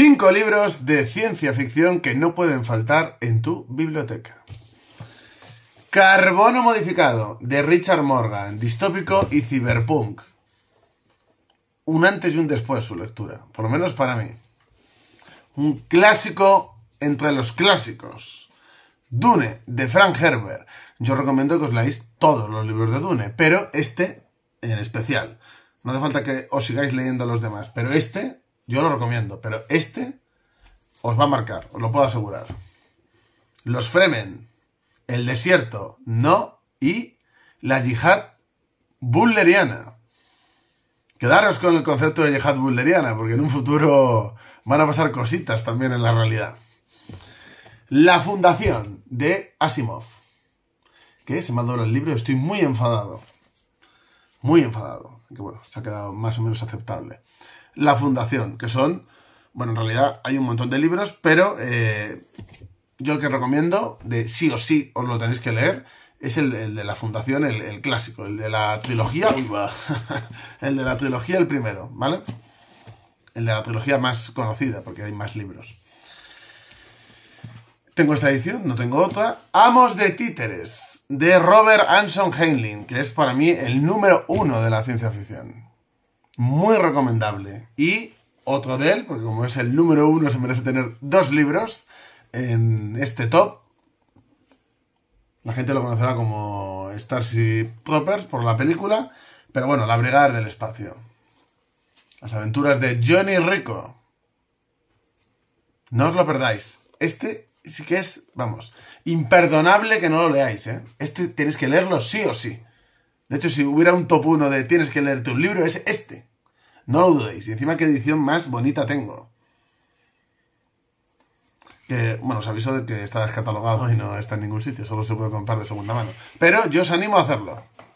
Cinco libros de ciencia ficción que no pueden faltar en tu biblioteca. Carbono modificado, de Richard Morgan, distópico y ciberpunk. Un antes y un después su lectura, por lo menos para mí. Un clásico entre los clásicos. Dune, de Frank Herbert. Yo recomiendo que os leáis todos los libros de Dune, pero este en especial. No hace falta que os sigáis leyendo los demás, pero este yo lo recomiendo, pero este os va a marcar, os lo puedo asegurar. Los Fremen, el desierto, no, y la yihad bulleriana. Quedaros con el concepto de yihad bulleriana, porque en un futuro van a pasar cositas también en la realidad. La fundación de Asimov. Que se me ha dado el libro, estoy muy enfadado. Muy enfadado. Que bueno, se ha quedado más o menos aceptable la fundación, que son, bueno, en realidad hay un montón de libros, pero eh, yo el que recomiendo, de sí o sí os lo tenéis que leer, es el, de la fundación, el, clásico, el de la trilogía, viva. el de la trilogía el primero, ¿vale? El de la trilogía más conocida, porque hay más libros. Tengo esta edición, no tengo otra. Amos de Títeres, de Robert Anson Heinlein, que es para mí el número uno de la ciencia ficción muy recomendable. Y otro de él, porque como es el número uno, se merece tener dos libros en este top. La gente lo conocerá como Starship Troopers por la película, pero bueno, La Brigada del Espacio. Las aventuras de Johnny Rico. No os lo perdáis. Este sí que es, vamos, imperdonable que no lo leáis, ¿eh? Este tenéis que leerlo sí o sí. De hecho, si hubiera un top 1 de tienes que leerte un libro, es este. No lo dudéis. Y encima qué edición más bonita tengo. Que, bueno, os aviso de que está descatalogado y no está en ningún sitio, solo se puede comprar de segunda mano. Pero yo os animo a hacerlo.